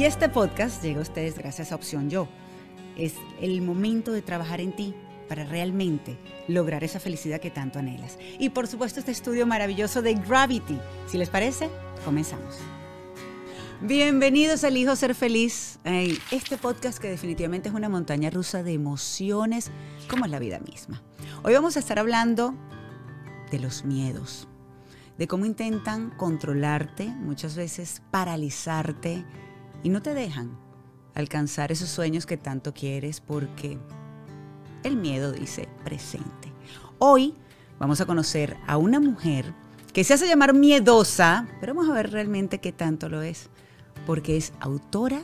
Y este podcast llega a ustedes gracias a Opción Yo. Es el momento de trabajar en ti para realmente lograr esa felicidad que tanto anhelas. Y por supuesto este estudio maravilloso de Gravity. Si les parece, comenzamos. Bienvenidos al Hijo Ser Feliz. este podcast que definitivamente es una montaña rusa de emociones, como es la vida misma. Hoy vamos a estar hablando de los miedos, de cómo intentan controlarte, muchas veces paralizarte, y no te dejan alcanzar esos sueños que tanto quieres porque el miedo dice presente. Hoy vamos a conocer a una mujer que se hace llamar miedosa, pero vamos a ver realmente qué tanto lo es, porque es autora,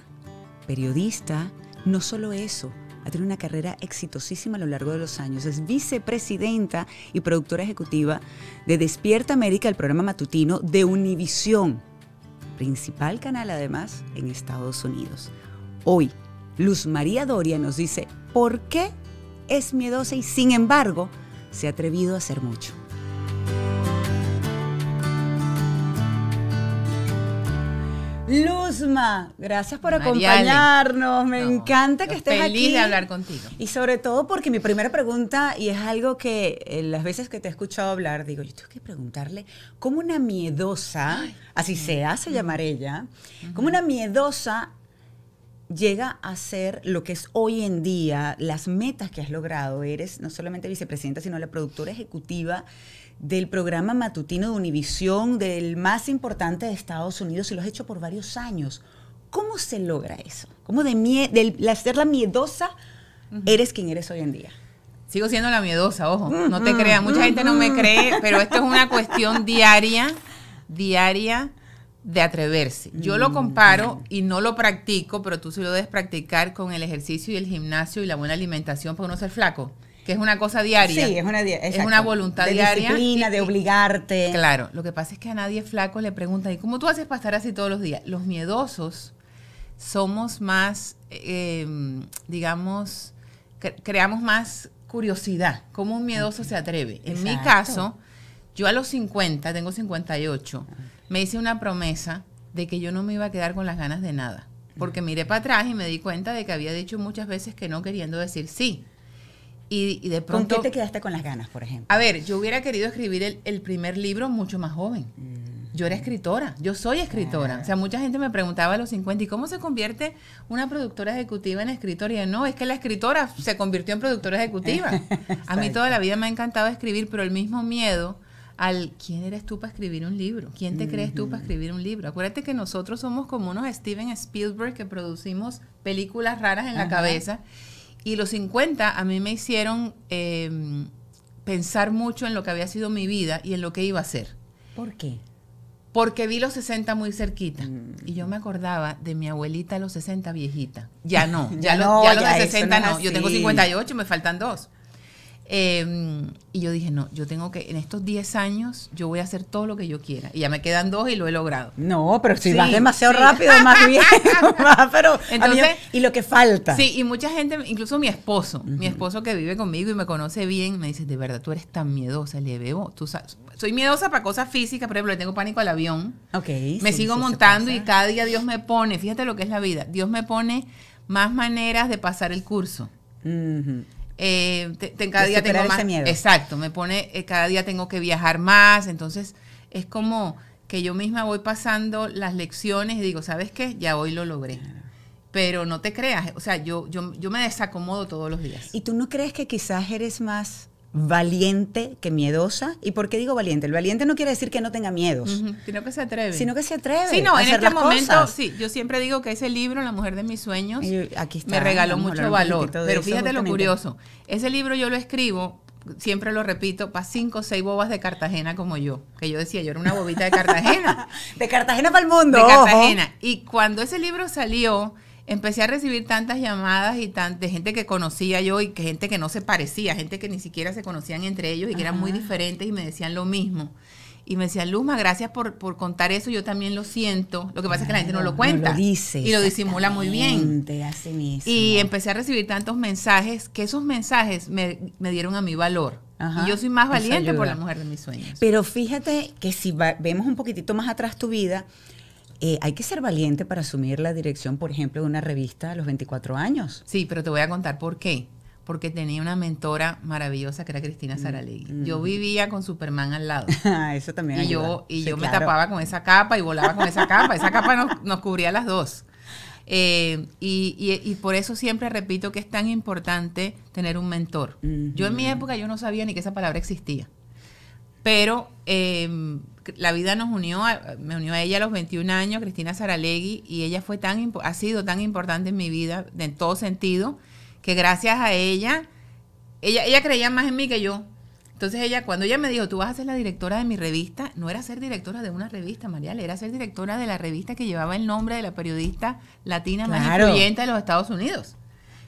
periodista, no solo eso, ha tenido una carrera exitosísima a lo largo de los años. Es vicepresidenta y productora ejecutiva de Despierta América, el programa matutino de Univisión principal canal además en Estados Unidos. Hoy, Luz María Doria nos dice por qué es miedosa y sin embargo se ha atrevido a hacer mucho. Luzma, gracias por acompañarnos. Me encanta que estés aquí. hablar contigo. Y sobre todo porque mi primera pregunta, y es algo que eh, las veces que te he escuchado hablar, digo, yo tengo que preguntarle cómo una miedosa, así se hace llamar ella, cómo una miedosa llega a ser lo que es hoy en día, las metas que has logrado. Eres no solamente vicepresidenta, sino la productora ejecutiva del programa matutino de Univisión, del más importante de Estados Unidos, y lo has hecho por varios años. ¿Cómo se logra eso? ¿Cómo de, ser la miedosa eres quien eres hoy en día? Sigo siendo la miedosa, ojo, no te creas, mucha gente no me cree, pero esto es una cuestión diaria, diaria de atreverse. Yo lo mm, comparo y no lo practico, pero tú sí lo debes practicar con el ejercicio y el gimnasio y la buena alimentación para no ser flaco que es una cosa diaria. Sí, es una, diaria. es una voluntad de diaria. Disciplina, de obligarte. Claro, lo que pasa es que a nadie flaco le pregunta, ¿y cómo tú haces para estar así todos los días? Los miedosos somos más, em, digamos, creamos más curiosidad. ¿Cómo un miedoso se atreve? En mi caso, yo a los 50, tengo 58, ah. me hice una promesa de que yo no me iba a quedar con las ganas de nada. Porque ah. miré para atrás y me di cuenta de que había dicho muchas veces que no queriendo decir sí de pronto, ¿Con qué te quedaste con las ganas, por ejemplo? A ver, yo hubiera querido escribir el, primer libro mucho más joven. Yo era escritora, yo soy escritora. O sea, mucha gente me preguntaba a los 50, ¿y cómo se convierte una productora ejecutiva en escritora? Y no, es que la escritora se convirtió en productora ejecutiva. a mí toda la vida me ha encantado escribir, pero el mismo miedo al quién eres tú para escribir un libro, quién te crees tú para escribir un libro. Acuérdate que nosotros somos como unos Steven Spielberg que producimos películas raras en la cabeza y los 50 a mí me hicieron em, pensar mucho en lo que había sido mi vida y en lo que iba a ser. ¿Por qué? Porque vi los 60 muy cerquita. Mm. Y yo me acordaba de mi abuelita a los 60 viejita. Ya no, ya, no, los 60 no. Yo tengo 58, me faltan dos. Em, y yo dije, no, yo tengo que, en estos 10 años, yo voy a hacer todo lo que yo quiera. Y ya me quedan dos y lo he logrado. No, pero si vas demasiado rápido, más bien. pero Entonces, y lo que falta. Sí, y mucha gente, incluso mi esposo, mi esposo que vive conmigo y me conoce bien, me dice, de verdad, tú eres tan miedosa, le veo, tú sabes, soy miedosa para cosas físicas, por ejemplo, le tengo pánico al avión. Ok. Me sigo montando y cada día Dios me pone, fíjate lo que es la vida, Dios me pone más maneras de pasar el curso eh, cada día tengo más miedo. Exacto, me pone, eh, cada día tengo que viajar más, entonces es como que yo misma voy pasando las lecciones y digo, ¿sabes qué? Ya hoy lo logré. Pero no te creas, o sea, yo, yo, yo me desacomodo todos los días. ¿Y tú no crees que quizás eres más valiente que miedosa. ¿Y por qué digo valiente? El valiente no quiere decir que no tenga miedos. Sino que se atreve. Sino que se atreve. Sí, no, en este momento, sí, yo siempre digo que ese libro, La mujer de mis sueños, me regaló mucho valor. Pero fíjate lo curioso. Ese libro yo lo escribo siempre lo repito, para cinco o seis bobas de Cartagena como yo. Que yo decía, yo era una bobita de Cartagena. de Cartagena para el mundo. De Cartagena. Y cuando ese libro salió, empecé a recibir tantas llamadas y tanta de gente que conocía yo y que gente que no se parecía, gente que ni siquiera se conocían entre ellos y que eran muy diferentes y me decían lo mismo. Y me decían, Luzma, gracias por, contar eso, yo también lo siento. Lo que pasa es que la gente no lo cuenta. Y lo disimula muy bien. Y empecé a recibir tantos mensajes que esos mensajes me, dieron a mi valor. y yo soy más valiente por la mujer de mis sueños. Pero fíjate que si vemos un poquitito más atrás tu vida, eh, hay que ser valiente para asumir la dirección, por ejemplo, de una revista a los 24 años. Sí, pero te voy a contar por qué. Porque tenía una mentora maravillosa que era Cristina mm, Saralegui. Mm. Yo vivía con Superman al lado. Ah, eso también. Y yo, y yo me tapaba con esa capa y volaba con esa capa. Esa capa nos, cubría las dos. Eh, y, por eso siempre repito que es tan importante tener un mentor. Yo en mi época yo no sabía ni que esa palabra existía pero em, la vida nos unió, me unió a ella a los 21 años, Cristina Saralegui, y ella fue tan ha sido tan importante en mi vida, en todo sentido, que gracias a ella, ella, creía más en mí que yo. Entonces ella, cuando ella me dijo, tú vas a ser la directora de mi revista, no era ser directora de una revista, Mariale, era ser directora de la revista que llevaba el nombre de la periodista latina más influyente de los Estados Unidos.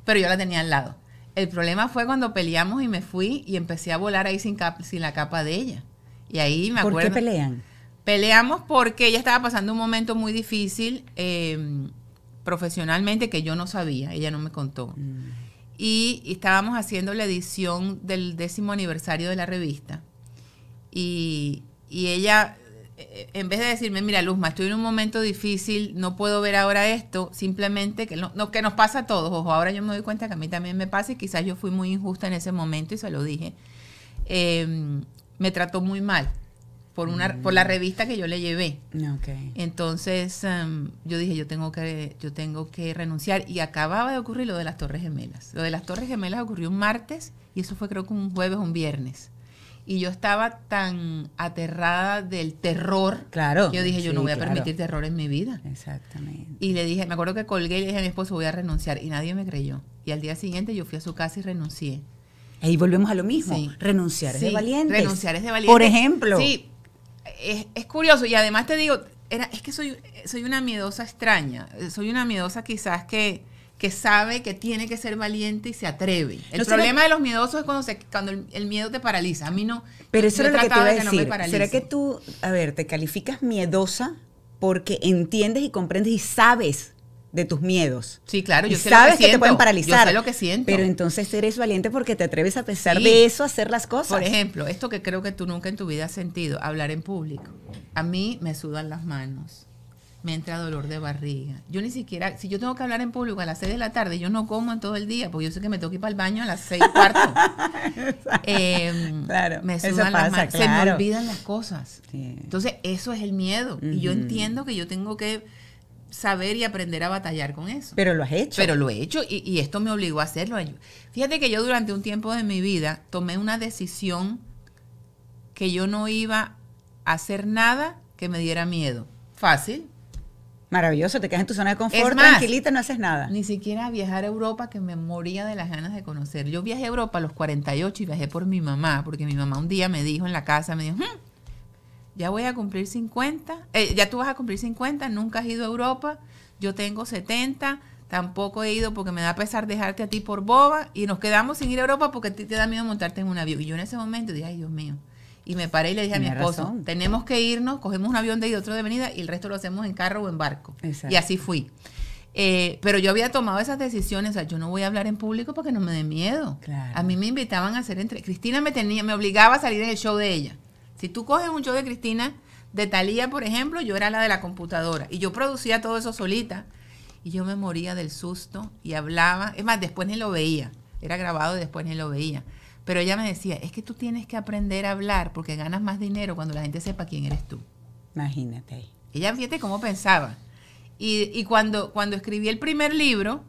Pero yo la tenía al lado. El problema fue cuando peleamos y me fui y empecé a volar ahí sin, la capa de ella. Y ahí me acuerdo. ¿Por qué pelean? Peleamos porque ella estaba pasando un momento muy difícil em, profesionalmente que yo no sabía, ella no me contó. Mm. Y, estábamos haciendo la edición del décimo aniversario de la revista. y ella eh, en vez de decirme, mira, Luzma, estoy en un momento difícil, no puedo ver ahora esto, simplemente que, no, que nos pasa a todos, ojo, ahora yo me doy cuenta que a mí también me pasa y quizás yo fui muy injusta en ese momento y se lo dije, em, me trató muy mal por, una, mm. por la revista que yo le llevé. Entonces em, yo dije, yo tengo, que, yo tengo que renunciar y acababa de ocurrir lo de las Torres Gemelas. Lo de las Torres Gemelas ocurrió un martes y eso fue creo que un jueves o un viernes. Y yo estaba tan aterrada del terror. Claro. yo dije, yo no voy a permitir terror en mi vida. Exactamente. Y le dije, me acuerdo que colgué y le dije a mi esposo, voy a renunciar. Y nadie me creyó. Y al día siguiente yo fui a su casa y renuncié. Ahí volvemos a lo mismo. Renunciar es de valientes. Renunciar es de valientes. Por ejemplo. Sí. Es, es curioso. Y además te digo, era, es que soy, soy una miedosa extraña. Soy una miedosa quizás que que sabe que tiene que ser valiente y se atreve. El problema de los miedosos es cuando, cuando el, miedo te paraliza. A mí no. Pero eso es lo que te iba ¿Será que tú, a ver, te calificas miedosa porque entiendes y comprendes y sabes de tus miedos. Sí, claro, sabes que, te pueden paralizar. Yo sé lo que siento. Pero entonces eres valiente porque te atreves a pesar de eso a hacer las cosas. Por ejemplo, esto que creo que tú nunca en tu vida has sentido, hablar en público. A mí me sudan las manos me entra dolor de barriga. Yo ni siquiera, si yo tengo que hablar en público a las 6 de la tarde, yo no como en todo el día, porque yo sé que me tengo que ir para el baño a las 6 cuartos. Em, claro, las se me olvidan las cosas. Entonces, eso es el miedo. Y yo entiendo que yo tengo que saber y aprender a batallar con eso. Pero lo has hecho. Pero lo he hecho y esto me obligó a hacerlo. Fíjate que yo durante un tiempo de mi vida tomé una decisión que yo no iba a hacer nada que me diera miedo. Fácil, Maravilloso, te quedas en tu zona de confort, tranquilita, no haces nada. Ni siquiera viajar a Europa, que me moría de las ganas de conocer. Yo viajé a Europa a los 48 y viajé por mi mamá, porque mi mamá un día me dijo en la casa, me dijo, hmm, ya voy a cumplir 50, eh, ya tú vas a cumplir 50, nunca has ido a Europa, yo tengo 70, tampoco he ido porque me da pesar dejarte a ti por boba y nos quedamos sin ir a Europa porque a ti te da miedo montarte en un avión. Y yo en ese momento dije, ay Dios mío, y me paré y le dije a mi esposo, tenemos que irnos, cogemos un avión de ida, otro de venida y el resto lo hacemos en carro o en barco. Y así fui. Eh, pero yo había tomado esas decisiones, o sea, yo no voy a hablar en público porque no me dé miedo. A mí me invitaban a hacer entre... Cristina me, tenía, me obligaba a salir en el show de ella. Si tú coges un show de Cristina, de Talía, por ejemplo, yo era la de la computadora y yo producía todo eso solita y yo me moría del susto y hablaba. Es más, después ni lo veía. Era grabado y después ni lo veía. Pero ella me decía, es que tú tienes que aprender a hablar porque ganas más dinero cuando la gente sepa quién eres tú. Imagínate. Ella, fíjate cómo pensaba. Y, cuando, cuando escribí el primer libro,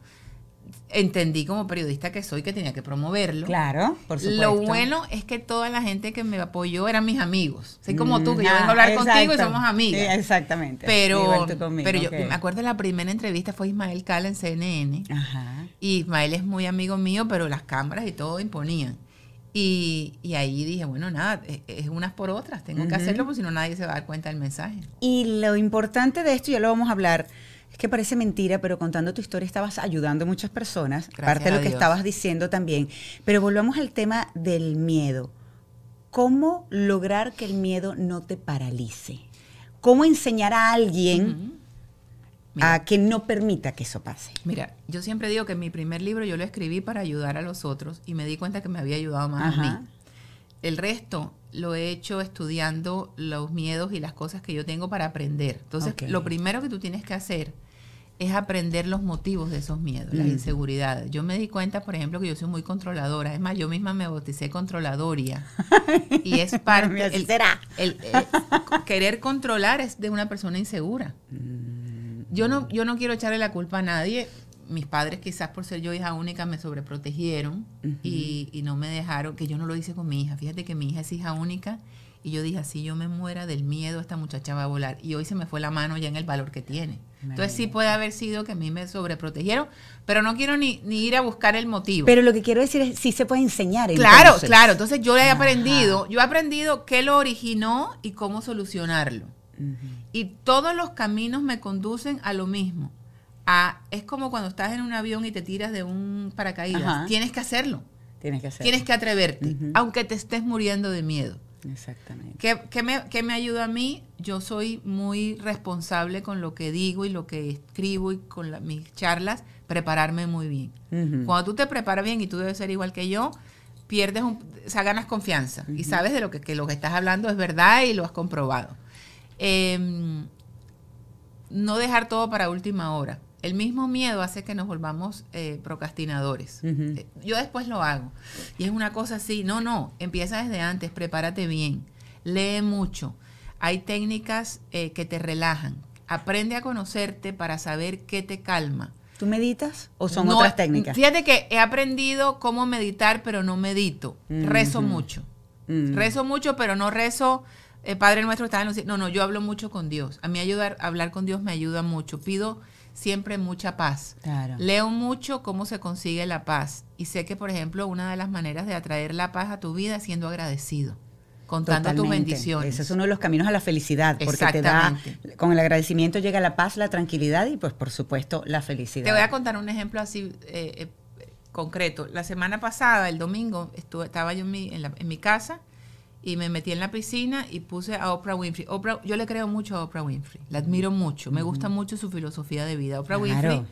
entendí como periodista que soy que tenía que promoverlo. Claro, por supuesto. Lo bueno es que toda la gente que me apoyó eran mis amigos. Soy como tú, que yo mm, vengo a hablar contigo y somos amigos. exactamente. Pero, pero yo me acuerdo la primera entrevista fue Ismael Cal en CNN. Ajá. Y Ismael es muy amigo mío, pero las cámaras y todo imponían. Y, y, ahí dije, bueno, nada, e, e, es, unas por otras, tengo que hacerlo porque si no nadie se va a dar cuenta del mensaje. Y lo importante de esto, ya lo vamos a hablar, es que parece mentira, pero contando tu historia estabas ayudando a muchas personas, Gracias parte de lo que estabas diciendo también. Pero volvamos al tema del miedo. ¿Cómo lograr que el miedo no te paralice? ¿Cómo enseñar a alguien a que no permita que eso pase. Mira, yo siempre digo que mi primer libro yo lo escribí para ayudar a los otros y me di cuenta que me había ayudado más a mí. El resto lo he hecho estudiando los miedos y las cosas que yo tengo para aprender. Entonces, lo primero que tú tienes que hacer es aprender los motivos de esos miedos, las mm. inseguridades. Yo me di cuenta, por ejemplo, que yo soy muy controladora. Es más, yo misma me bauticé controladoria. y es parte... el, eh, querer controlar es de una persona insegura. Mm yo no, yo no quiero echarle la culpa a nadie. Mis padres, quizás por ser yo hija única, me sobreprotegieron y, no me dejaron, que yo no lo hice con mi hija. Fíjate que mi hija es hija única y yo dije, si yo me muera del miedo, esta muchacha va a volar. Y hoy se me fue la mano ya en el valor que tiene. Entonces sí puede haber sido que a mí me sobreprotegieron, pero no quiero ni, ir a buscar el motivo. Pero lo que quiero decir es, sí se puede enseñar. Claro, claro. Entonces yo le he aprendido, yo he aprendido qué lo originó y cómo solucionarlo. Y todos los caminos me conducen a lo mismo. es como cuando estás en un avión y te tiras de un paracaídas. Tienes que hacerlo. Tienes que hacerlo. Tienes que atreverte, aunque te estés muriendo de miedo. Exactamente. ¿Qué, me, ayuda a mí? Yo soy muy responsable con lo que digo y lo que escribo y con mis charlas, prepararme muy bien. Cuando tú te preparas bien y tú debes ser igual que yo, pierdes, un, ganas confianza y sabes de lo que, lo que estás hablando es verdad y lo has comprobado. Em, no dejar todo para última hora. El mismo miedo hace que nos volvamos eh, procrastinadores. Eh, yo después lo hago. Y es una cosa así, no, no, empieza desde antes, prepárate bien, lee mucho. Hay técnicas eh, que te relajan. Aprende a conocerte para saber qué te calma. ¿Tú meditas o son otras técnicas? Fíjate que he aprendido cómo meditar, pero no medito. Rezo mucho. Mm. Rezo mucho, pero no rezo el Padre nuestro está en No, no, yo hablo mucho con Dios. A mí ayudar, hablar con Dios me ayuda mucho. Pido siempre mucha paz. Leo mucho cómo se consigue la paz. Y sé que, por ejemplo, una de las maneras de atraer la paz a tu vida es siendo agradecido. Contando tus bendiciones. Ese es uno de los caminos a la felicidad, porque te da, con el agradecimiento llega la paz, la tranquilidad y pues por supuesto la felicidad. Te voy a contar un ejemplo así eh, eh, concreto. La semana pasada, el domingo, estuve, estaba yo en mi, en mi casa y me metí en la piscina y puse a Oprah Winfrey. Oprah, yo le creo mucho a Oprah Winfrey, la admiro mucho, me gusta mucho su filosofía de vida. Oprah Winfrey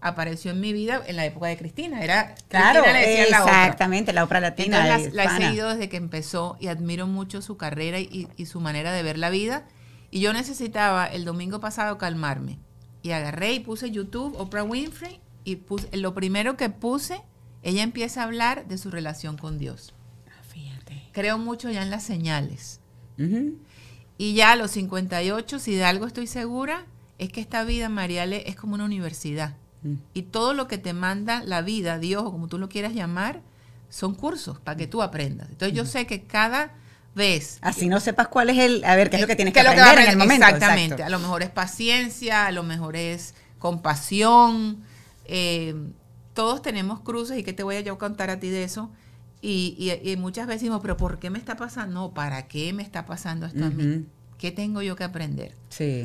apareció en mi vida en la época de Cristina, era claro, Cristina exactamente, la Oprah, la Oprah latina. la, he seguido desde que empezó y admiro mucho su carrera y, y su manera de ver la vida. Y yo necesitaba el domingo pasado calmarme y agarré y puse YouTube Oprah Winfrey y puse, lo primero que puse, ella empieza a hablar de su relación con Dios creo mucho ya en las señales. Y ya a los 58, si de algo estoy segura, es que esta vida, Mariale, es como una universidad. Mm. Y todo lo que te manda la vida, Dios o como tú lo quieras llamar, son cursos para que tú aprendas. Entonces yo mm. sé que cada vez... Así no sepas cuál es el... A ver, qué es lo que tienes que, que en el momento. Exactamente. A lo mejor es paciencia, a lo mejor es compasión. Eh, todos tenemos cruces y que te voy a yo contar a ti de eso y, muchas veces digo, pero ¿por qué me está pasando? No, ¿para qué me está pasando esto a mí? ¿Qué tengo yo que aprender?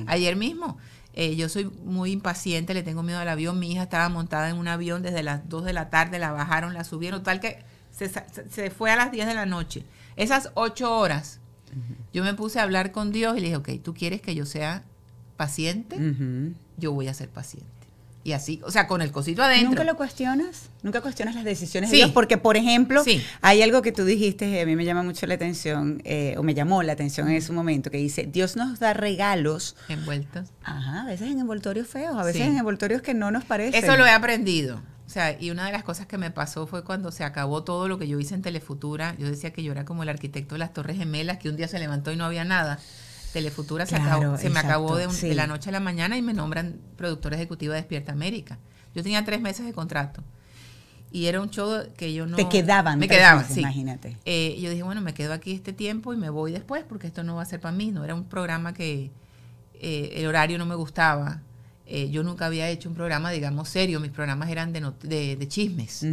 Ayer mismo, eh, yo soy muy impaciente, le tengo miedo al avión. Mi hija estaba montada en un avión desde las 2 de la tarde, la bajaron, la subieron, tal que se, fue a las 10 de la noche. Esas 8 horas, yo me puse a hablar con Dios y le dije, ok, ¿tú quieres que yo sea paciente? Yo voy a ser paciente y así, o sea, con el cosito adentro. ¿Nunca lo cuestionas? ¿Nunca cuestionas las decisiones de Dios? Porque, por ejemplo, hay algo que tú dijiste eh, a mí me llama mucho la atención, eh, o me llamó la atención en ese momento, que dice, Dios nos da regalos. Envueltos. Ajá, a veces en envoltorios feos, a veces en envoltorios que no nos parecen. Eso lo he aprendido. O sea, y una de las cosas que me pasó fue cuando se acabó todo lo que yo hice en Telefutura. Yo decía que yo era como el arquitecto de las Torres Gemelas, que un día se levantó y no había nada. Telefutura se, se me acabó de, la noche a la mañana y me nombran productora ejecutiva de Despierta América. Yo tenía tres meses de contrato. Y era un show que yo no... Te quedaban. Me quedaban, Imagínate. Eh, yo dije, bueno, me quedo aquí este tiempo y me voy después porque esto no va a ser para mí. No era un programa que eh, el horario no me gustaba. Eh, yo nunca había hecho un programa, digamos, serio. Mis programas eran de, chismes.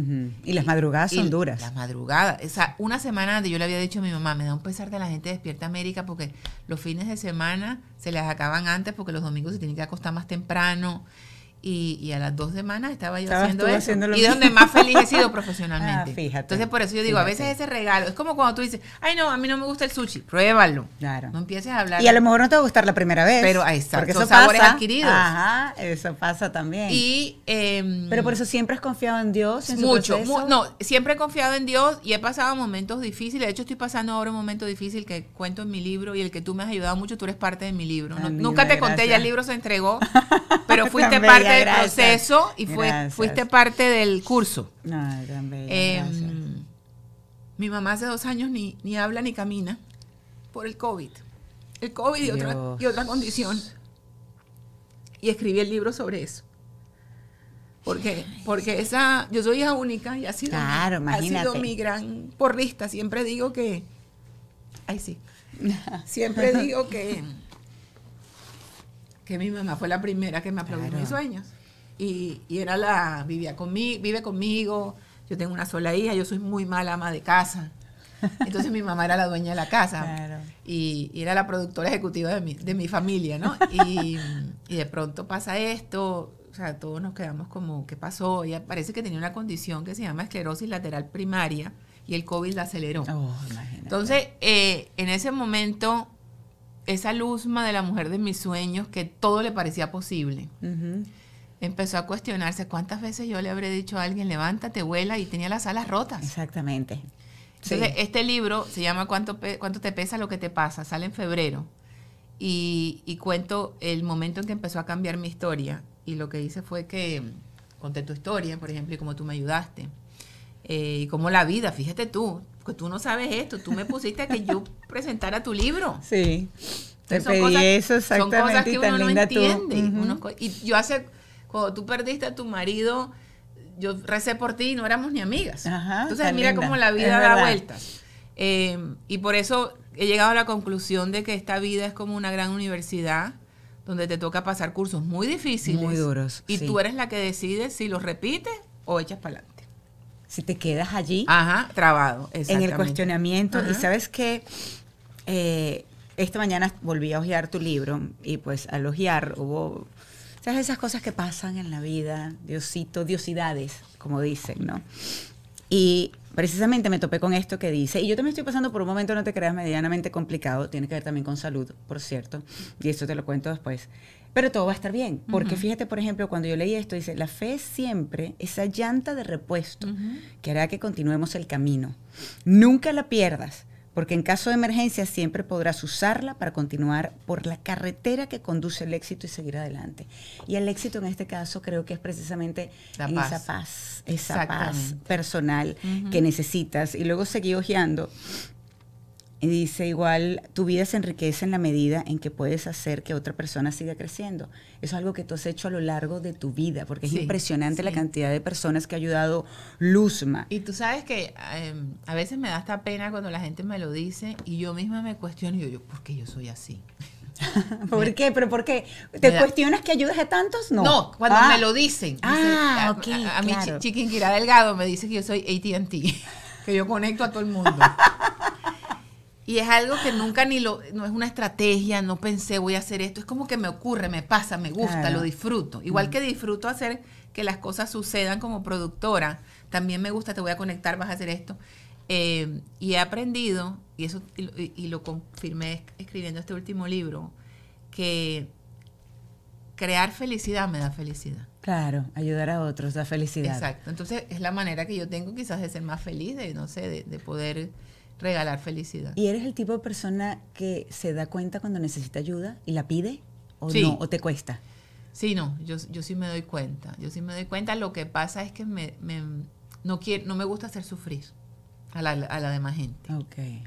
Y las madrugadas son duras. Las madrugadas. O sea, una semana antes yo le había dicho a mi mamá, me da un pesar de la gente Despierta América porque los fines de semana se las acaban antes porque los domingos se tienen que acostar más temprano. Y, a las dos semanas estaba yo haciendo eso. y es donde más feliz he sido profesionalmente. Ah, Entonces, por eso yo digo, a veces ese regalo, es como cuando tú dices, ay, no, a mí no me gusta el sushi, pruébalo. Claro. No empieces a hablar. Y a lo mejor no te va a gustar la primera vez. Pero ahí está, porque son sabores adquiridos. Ajá, eso pasa también. Y, em, pero por eso siempre has confiado en Dios. En mucho, no, siempre he confiado en Dios y he pasado momentos difíciles. De hecho, estoy pasando ahora un momento difícil que cuento en mi libro y el que tú me has ayudado mucho, tú eres parte de mi libro. nunca te conté, ya el libro se entregó, pero fuiste parte el este proceso y fue, fuiste parte del curso. Em, mi mamá hace dos años ni, ni habla ni camina por el COVID. El COVID y otra, condición. Y escribí el libro sobre eso. Porque, porque esa, yo soy hija única y ha sido, ha sido mi gran porrista. Siempre digo que, ay sí, siempre digo que que mi mamá fue la primera que me aprobó mis sueños. Y, era la, vivía conmigo, vive conmigo, yo tengo una sola hija, yo soy muy mala ama de casa. Entonces mi mamá era la dueña de la casa y, era la productora ejecutiva de mi, familia, ¿no? Y, de pronto pasa esto, o sea, todos nos quedamos como, ¿qué pasó? Ella parece que tenía una condición que se llama esclerosis lateral primaria y el COVID la aceleró. Oh, Entonces, eh, en ese momento esa Luzma de la mujer de mis sueños que todo le parecía posible. Empezó a cuestionarse cuántas veces yo le habré dicho a alguien, levántate, vuela, y tenía las alas rotas. Exactamente. Entonces, este libro se llama ¿Cuánto, ¿Cuánto te pesa lo que te pasa? Sale en febrero. Y, cuento el momento en que empezó a cambiar mi historia. Y lo que hice fue que mm, conté tu historia, por ejemplo, y cómo tú me ayudaste. Eh, y cómo la vida, fíjate tú, tú no sabes esto, tú me pusiste a que yo presentara tu libro. Sí. Te exactamente. Son cosas que uno no entiende. y yo hace, cuando tú perdiste a tu marido, yo recé por ti y no éramos ni amigas. Entonces mira cómo la vida da vueltas. Eh, y por eso he llegado a la conclusión de que esta vida es como una gran universidad donde te toca pasar cursos muy difíciles. Muy duros. Y tú eres la que decides si los repites o echas para adelante si te quedas allí. Ajá, trabado. En el cuestionamiento. Y sabes que eh, esta mañana volví a hojear tu libro y pues al hojear hubo, Esas cosas que pasan en la vida, Diosito, diosidades, como dicen, ¿no? Y precisamente me topé con esto que dice, y yo también estoy pasando por un momento, no te creas, medianamente complicado, tiene que ver también con salud, por cierto, y esto te lo cuento después. Pero todo va a estar bien, porque fíjate, por ejemplo, cuando yo leí esto, dice, la fe es siempre esa llanta de repuesto que hará que continuemos el camino. Nunca la pierdas, porque en caso de emergencia siempre podrás usarla para continuar por la carretera que conduce al éxito y seguir adelante. Y el éxito en este caso creo que es precisamente esa paz, esa paz personal que necesitas. Y luego seguí hojeando y dice igual, tu vida se enriquece en la medida en que puedes hacer que otra persona siga creciendo. Eso es algo que tú has hecho a lo largo de tu vida, porque es impresionante la cantidad de personas que ha ayudado Luzma. Y tú sabes que em, a veces me da esta pena cuando la gente me lo dice y yo misma me cuestiono y yo, yo ¿por qué yo soy así? ¿Por qué? ¿Pero por qué? pero por te cuestionas que ayudes a tantos? No. cuando me ah. lo dicen. ah, a, a, Chiquinquirá Delgado me dice que yo soy ATT, que yo conecto a todo el mundo. Y es algo que nunca ni lo, no es una estrategia, no pensé voy a hacer esto, es como que me ocurre, me pasa, me gusta, lo disfruto. Igual mm. que disfruto hacer que las cosas sucedan como productora, también me gusta, te voy a conectar, vas a hacer esto. Eh, y he aprendido, y eso y, lo confirmé escribiendo este último libro, que crear felicidad me da felicidad. Claro, ayudar a otros da felicidad. Exacto, entonces es la manera que yo tengo quizás de ser más feliz, de, no sé, de poder regalar felicidad. ¿Y eres el tipo de persona que se da cuenta cuando necesita ayuda y la pide? ¿O no? ¿O te cuesta? Sí, no, yo, yo sí me doy cuenta. Yo sí me doy cuenta. Lo que pasa es que me no, quiero, no me gusta hacer sufrir a la, demás gente. Okay.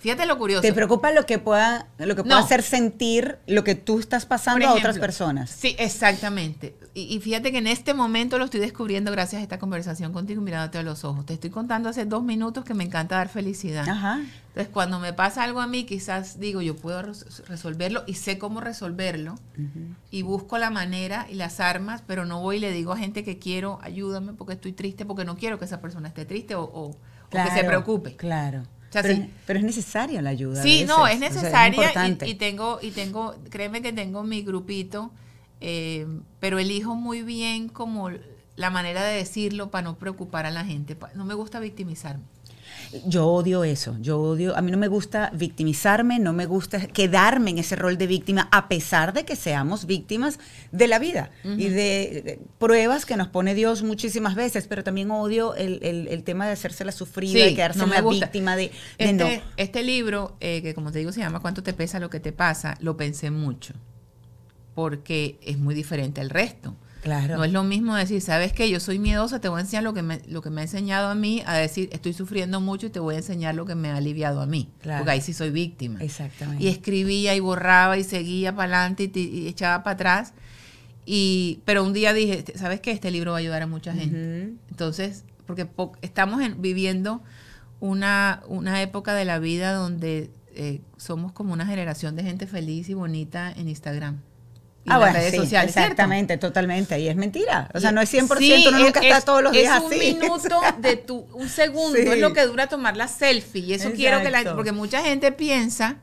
Fíjate lo curioso. Te preocupa lo que pueda, lo que pueda hacer sentir lo que tú estás pasando a otras personas. Sí, exactamente. Y, fíjate que en este momento lo estoy descubriendo gracias a esta conversación contigo mirándote a los ojos. Te estoy contando hace dos minutos que me encanta dar felicidad. Ajá. Entonces, cuando me pasa algo a mí, quizás digo, yo puedo resolverlo y sé cómo resolverlo. Y busco la manera y las armas, pero no voy y le digo a gente que quiero, ayúdame porque estoy triste, porque no quiero que esa persona esté triste o, o que se preocupe. Claro pero, es necesaria la ayuda. Sí, no, es necesaria y, tengo, y tengo, créeme que tengo mi grupito, eh, pero elijo muy bien como la manera de decirlo para no preocupar a la gente. No me gusta victimizarme. Yo odio eso, yo odio, a mí no me gusta victimizarme, no me gusta quedarme en ese rol de víctima, a pesar de que seamos víctimas de la vida y de, pruebas que nos pone Dios muchísimas veces, pero también odio el, tema de hacérsela la sufrida, de quedarse una la víctima de, este, Este libro, eh, que como te digo se llama ¿Cuánto te pesa lo que te pasa? Lo pensé mucho, porque es muy diferente al resto. No es lo mismo decir, ¿sabes qué? Yo soy miedosa, te voy a enseñar lo que, me, lo que me ha enseñado a mí, a decir, estoy sufriendo mucho y te voy a enseñar lo que me ha aliviado a mí. Porque ahí sí soy víctima. Exactamente. Y escribía y borraba y seguía para adelante y, echaba para atrás. Y, pero un día dije, este, ¿sabes qué? Este libro va a ayudar a mucha gente. Entonces, porque estamos viviendo una, una época de la vida donde eh, somos como una generación de gente feliz y bonita en Instagram ah, redes sociales. Exactamente, totalmente. Y es mentira. O sea, no es 100%, uno nunca está todos los días así. Es un minuto de tu, un segundo, es lo que dura tomar la selfie. Y eso quiero que la porque mucha gente piensa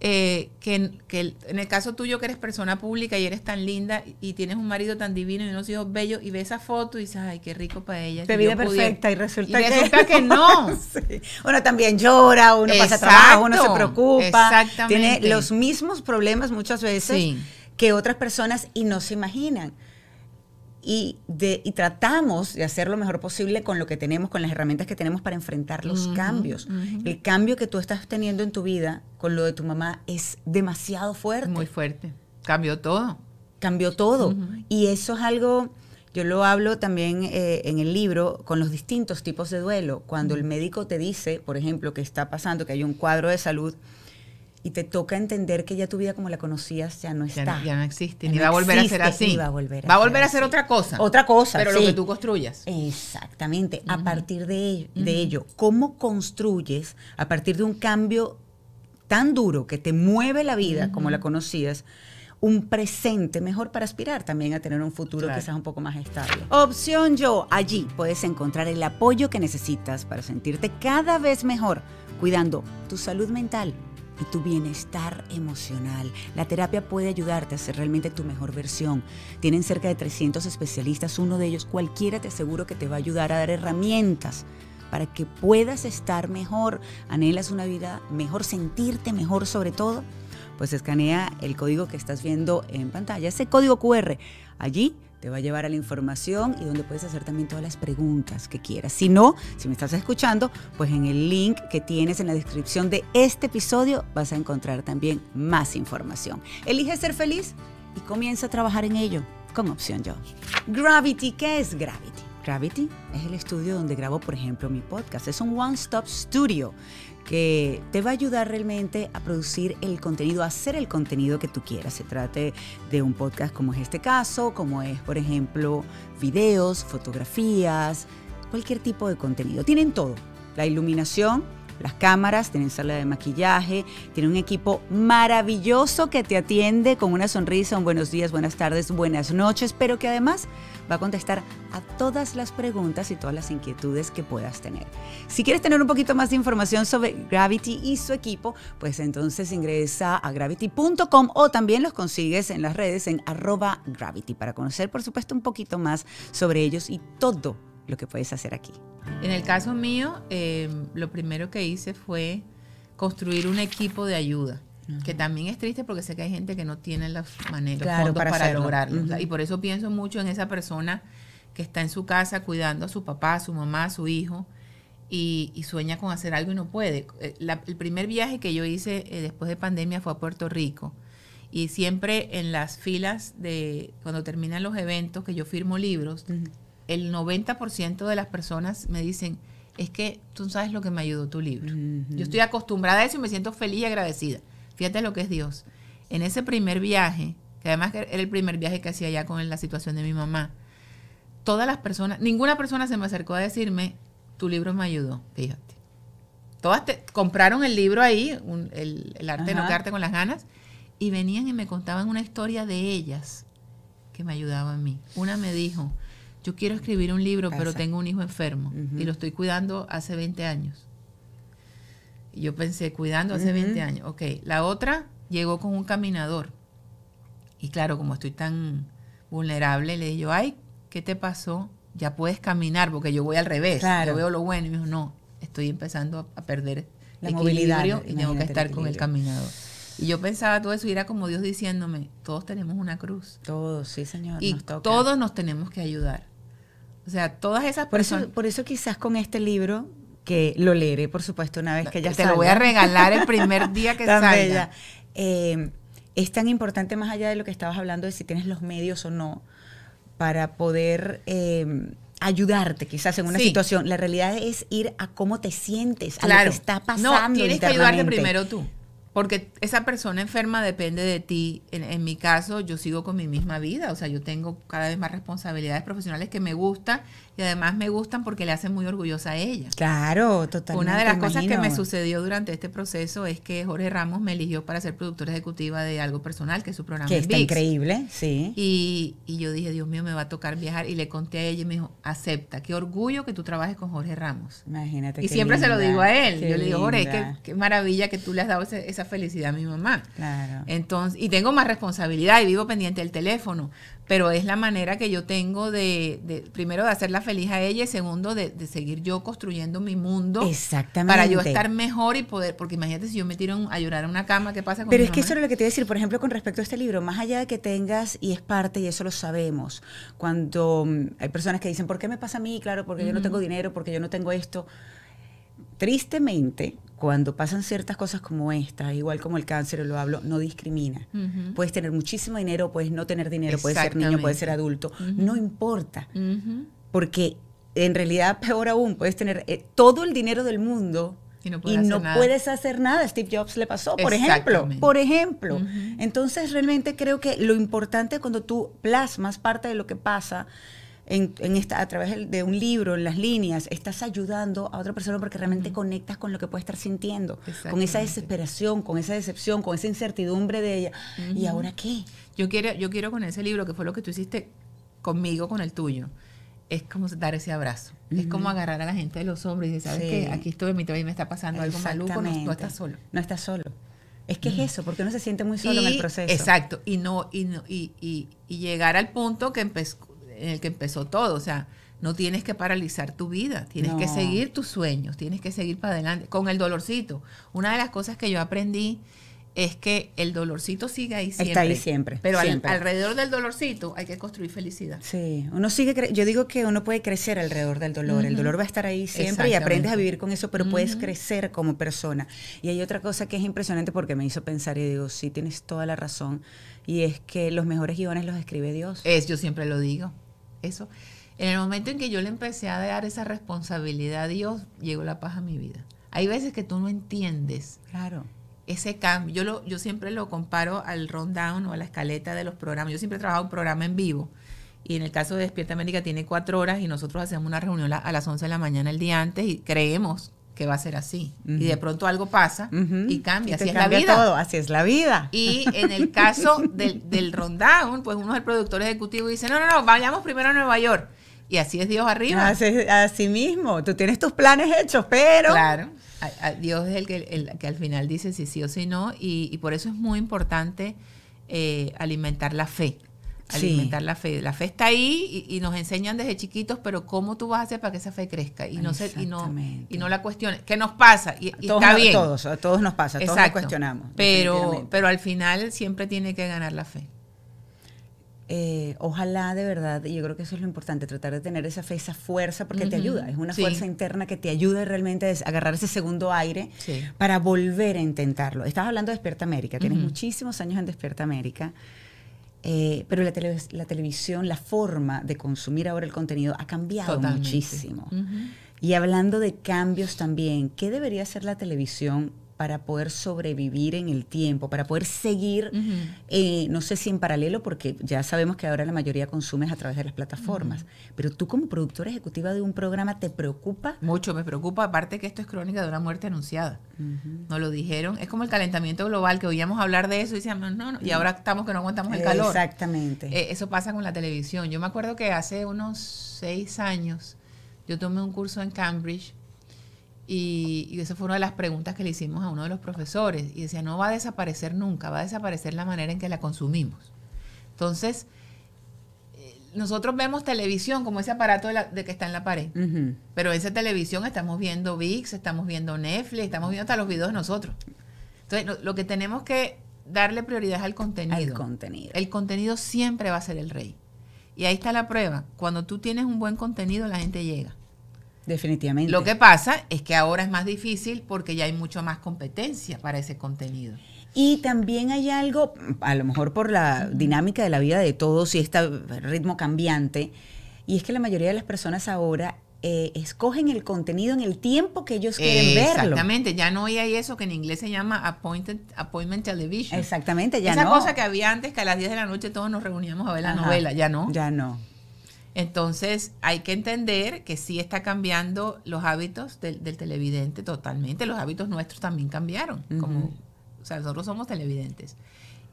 eh, que, en el caso tuyo que eres persona pública y eres tan linda y tienes un marido tan divino y unos hijos bellos y ve esa foto y dices, ay, qué rico para ella. Te perfecta y resulta, que, no. Uno también llora, uno pasa trabajo, uno se preocupa. Exactamente. Tiene los mismos problemas muchas veces. Sí que otras personas y no se imaginan. Y, tratamos de hacer lo mejor posible con lo que tenemos, con las herramientas que tenemos para enfrentar los cambios. El cambio que tú estás teniendo en tu vida con lo de tu mamá es demasiado fuerte. Muy fuerte. Cambió todo. Cambió todo. Y eso es algo, yo lo hablo también eh, en el libro, con los distintos tipos de duelo. Cuando el médico te dice, por ejemplo, que está pasando, que hay un cuadro de salud y te toca entender que ya tu vida como la conocías ya no está. Ya no, existe, ni va a volver a ser así. va a volver a, va a, volver a ser otra cosa. Otra cosa. Pero lo que tú construyas. Exactamente. A partir de, de ello, ¿cómo construyes a partir de un cambio tan duro que te mueve la vida como la conocías? un presente mejor para aspirar también a tener un futuro que quizás un poco más estable. Opción Yo, allí puedes encontrar el apoyo que necesitas para sentirte cada vez mejor, cuidando tu salud mental y tu bienestar emocional. La terapia puede ayudarte a ser realmente tu mejor versión. Tienen cerca de 300 especialistas, uno de ellos cualquiera te aseguro que te va a ayudar a dar herramientas para que puedas estar mejor, anhelas una vida mejor, sentirte mejor sobre todo, pues escanea el código que estás viendo en pantalla, ese código QR. Allí te va a llevar a la información y donde puedes hacer también todas las preguntas que quieras. Si no, si me estás escuchando, pues en el link que tienes en la descripción de este episodio vas a encontrar también más información. Elige ser feliz y comienza a trabajar en ello con Opción Yo. Gravity, ¿qué es Gravity? Gravity es el estudio donde grabo, por ejemplo, mi podcast. Es un one-stop studio que te va a ayudar realmente a producir el contenido, a hacer el contenido que tú quieras. Se trate de un podcast como es este caso, como es, por ejemplo, videos, fotografías, cualquier tipo de contenido. Tienen todo. La iluminación, las cámaras, tienen sala de maquillaje, tiene un equipo maravilloso que te atiende con una sonrisa, un buenos días, buenas tardes, buenas noches, pero que además va a contestar a todas las preguntas y todas las inquietudes que puedas tener. Si quieres tener un poquito más de información sobre Gravity y su equipo, pues entonces ingresa a gravity.com o también los consigues en las redes en arroba gravity para conocer por supuesto un poquito más sobre ellos y todo lo que puedes hacer aquí. En el caso mío, em, lo primero que hice fue construir un equipo de ayuda. Que también es triste porque sé que hay gente que no tiene las maneras, para, lograrlo. Y por eso pienso mucho en esa persona que está en su casa cuidando a su papá, a su mamá, a su hijo y, sueña con hacer algo y no puede. Eh, el primer viaje que yo hice eh, después de pandemia fue a Puerto Rico. Y siempre en las filas de cuando terminan los eventos, que yo firmo libros, el 90% de las personas me dicen, es que tú sabes lo que me ayudó tu libro. Yo estoy acostumbrada a eso y me siento feliz y agradecida. Fíjate lo que es Dios. En ese primer viaje, que además era el primer viaje que hacía ya con la situación de mi mamá, todas las personas, ninguna persona se me acercó a decirme, tu libro me ayudó, fíjate. Todas te, compraron el libro ahí, el, arte de no con las ganas, y venían y me contaban una historia de ellas que me ayudaba a mí. Una me dijo, yo quiero escribir un libro, pero tengo un hijo enfermo y lo estoy cuidando hace 20 años. Y yo pensé, cuidando hace 20 años. Ok, la otra llegó con un caminador. Y claro, como estoy tan vulnerable, le dije ay, ¿qué te pasó? Ya puedes caminar porque yo voy al revés. Yo veo lo bueno y me dijo, no, estoy empezando a perder la movilidad y tengo que estar con el caminador. Y yo pensaba todo eso y era como Dios diciéndome, todos tenemos una cruz. Todos, sí, Señor. Y todos nos tenemos que ayudar. O sea, todas esas por personas. Eso, por eso quizás con este libro que lo leeré, por supuesto, una vez que ya Te lo voy a regalar el primer día que salga. Eh, es tan importante, más allá de lo que estabas hablando, de si tienes los medios o no, para poder eh, ayudarte quizás en una situación. La realidad es ir a cómo te sientes, a lo que está pasando. No, tienes que ayudarte primero tú porque esa persona enferma depende de ti. En, mi caso, yo sigo con mi misma vida, o sea, yo tengo cada vez más responsabilidades profesionales que me gustan y además me gustan porque le hacen muy orgullosa a ella. Claro, totalmente. Una de las cosas que me sucedió durante este proceso es que Jorge Ramos me eligió para ser productora ejecutiva de algo personal, que es su programa. Que está increíble, sí. Y, yo dije, Dios mío, me va a tocar viajar y le conté a ella y me dijo, acepta, qué orgullo que tú trabajes con Jorge Ramos. Imagínate. Y siempre se lo digo a él. Yo le digo, Jorge, qué, maravilla que tú le has dado esa felicidad a mi mamá. Claro. Entonces, y tengo más responsabilidad y vivo pendiente del teléfono, pero es la manera que yo tengo de, primero, de hacerla feliz a ella y segundo, de, seguir yo construyendo mi mundo. Exactamente. Para yo estar mejor y poder, porque imagínate si yo me tiro a llorar en una cama, ¿qué pasa con Pero es que eso es lo que te iba a decir, por ejemplo, con respecto a este libro, más allá de que tengas, y es parte, y eso lo sabemos, cuando mm, hay personas que dicen, ¿por qué me pasa a mí? Claro, porque yo no tengo dinero, porque yo no tengo esto tristemente, cuando pasan ciertas cosas como esta, igual como el cáncer, lo hablo, no discrimina. Puedes tener muchísimo dinero, puedes no tener dinero, puedes ser niño, puedes ser adulto, no importa. Porque en realidad, peor aún, puedes tener eh, todo el dinero del mundo y no, puedes, hacer nada. Steve Jobs le pasó, por ejemplo. Por ejemplo. Entonces, realmente creo que lo importante cuando tú plasmas parte de lo que pasa en, esta, a través de un libro, en las líneas, estás ayudando a otra persona porque realmente conectas con lo que puede estar sintiendo, con esa desesperación, con esa decepción, con esa incertidumbre de ella. ¿Y ahora qué? Yo quiero, yo quiero con ese libro, que fue lo que tú hiciste conmigo, con el tuyo, es como dar ese abrazo. Es como agarrar a la gente de los hombres y decir, ¿sabes qué? Aquí estoy, mi me está pasando algo maluco, no, estás solo. No estás solo. Es que es eso, porque uno se siente muy solo en el proceso. Exacto, y no, y, no, y, y llegar al punto que empezó en el que empezó todo. O sea, no tienes que paralizar tu vida, tienes que seguir tus sueños, tienes que seguir para adelante con el dolorcito. Una de las cosas que yo aprendí es que el dolorcito sigue ahí siempre. Está ahí siempre. Pero alrededor del dolorcito hay que construir felicidad. Sí, uno sigue, yo digo que uno puede crecer alrededor del dolor, el dolor va a estar ahí siempre y aprendes a vivir con eso, pero puedes crecer como persona. Y hay otra cosa que es impresionante porque me hizo pensar y digo, sí, tienes toda la razón, y es que los mejores guiones los escribe Dios. Es, yo siempre lo digo eso. En el momento en que yo le empecé a dar esa responsabilidad a Dios, llegó la paz a mi vida. Hay veces que tú no entiendes. Claro. Ese cambio, yo, lo, yo siempre lo comparo al rundown o a la escaleta de los programas. Yo siempre he trabajado un programa en vivo. Y en el caso de Despierta América tiene cuatro horas y nosotros hacemos una reunión a las 11 de la mañana el día antes y creemos que va a ser así. Y de pronto algo pasa y cambia. así es la vida. Y en el caso del, del rundown, pues uno es el productor ejecutivo y dice, no, no, no, vayamos primero a Nueva York. Y así es Dios arriba. Así, así mismo, tú tienes tus planes hechos, pero... Claro, a, Dios es el que, que, al final dice si sí o si no, y, por eso es muy importante eh, alimentar la fe alimentar la fe. La fe está ahí y, nos enseñan desde chiquitos, pero ¿cómo tú vas a hacer para que esa fe crezca? Y no, se, y y no la cuestiones. ¿Qué nos pasa? Y, todos, está bien. todos, nos pasa, todos cuestionamos. Pero, pero al final siempre tiene que ganar la fe. Eh, ojalá de verdad, y yo creo que eso es lo importante, tratar de tener esa fe, esa fuerza, porque te ayuda, es una fuerza interna que te ayuda realmente a agarrar ese segundo aire para volver a intentarlo. Estás hablando de Despierta América, tienes muchísimos años en Despierta América. Eh, pero la, televisión, la forma de consumir ahora el contenido ha cambiado muchísimo. Y hablando de cambios también, ¿qué debería hacer la televisión para poder sobrevivir en el tiempo, para poder seguir, eh, no sé si en paralelo, porque ya sabemos que ahora la mayoría consumes a través de las plataformas, pero tú como productora ejecutiva de un programa, ¿te preocupa? Mucho me preocupa, aparte que esto es crónica de una muerte anunciada. No lo dijeron, es como el calentamiento global, que oíamos hablar de eso y decíamos, no, no, y ahora estamos que no aguantamos el calor. Exactamente. Eh, eso pasa con la televisión. Yo me acuerdo que hace unos seis años yo tomé un curso en Cambridge y, y, esa fue una de las preguntas que le hicimos a uno de los profesores. Y decía, no va a desaparecer nunca, va a desaparecer la manera en que la consumimos. Entonces, eh, nosotros vemos televisión como ese aparato de, que está en la pared. Pero esa televisión estamos viendo VIX, estamos viendo Netflix, estamos viendo hasta los videos de nosotros. Entonces, lo, que tenemos que darle prioridad al contenido. Al contenido. El contenido siempre va a ser el rey. Y ahí está la prueba. Cuando tú tienes un buen contenido, la gente llega. Definitivamente. Lo que pasa es que ahora es más difícil porque ya hay mucho más competencia para ese contenido. Y también hay algo, a lo mejor por la dinámica de la vida de todos y este ritmo cambiante, y es que la mayoría de las personas ahora eh, escogen el contenido en el tiempo que ellos quieren ver. verlo. Exactamente, ya no hay eso que en inglés se llama appointment television. Exactamente, ya no. Esa cosa que había antes que a las 10 de la noche todos nos reuníamos a ver la novela, ya no. Ya no. Entonces hay que entender que sí está cambiando los hábitos del, televidente totalmente. Los hábitos nuestros también cambiaron. como, o sea, nosotros somos televidentes.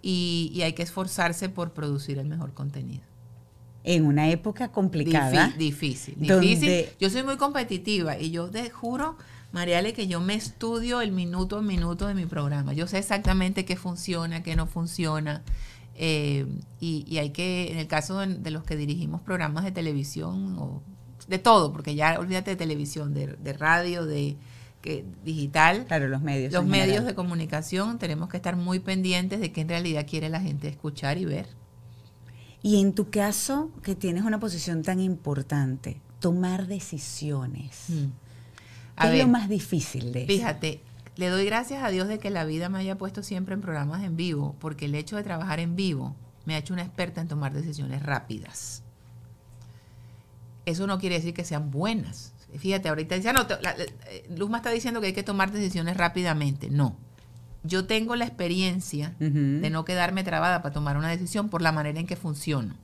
Y, hay que esforzarse por producir el mejor contenido en una época complicada. difícil, difícil. Yo soy muy competitiva y yo te juro, Mariale, que yo me estudio el minuto a minuto de mi programa. Yo sé exactamente qué funciona, qué no funciona. Eh, y, hay que, en el caso de, los que dirigimos programas de televisión, o de todo, porque ya olvídate de televisión, de, radio, de digital. Claro, los medios. Los medios de comunicación tenemos que estar muy pendientes de qué en realidad quiere la gente escuchar y ver. Y en tu caso, que tienes una posición tan importante, tomar decisiones. Mm. es lo más difícil de eso? Fíjate, le doy gracias a Dios de que la vida me haya puesto siempre en programas en vivo, porque el hecho de trabajar en vivo me ha hecho una experta en tomar decisiones rápidas. Eso no quiere decir que sean buenas. Fíjate, ahorita dice, no, eh, Luzma está diciendo que hay que tomar decisiones rápidamente. No. Yo tengo la experiencia de no quedarme trabada para tomar una decisión por la manera en que funciona.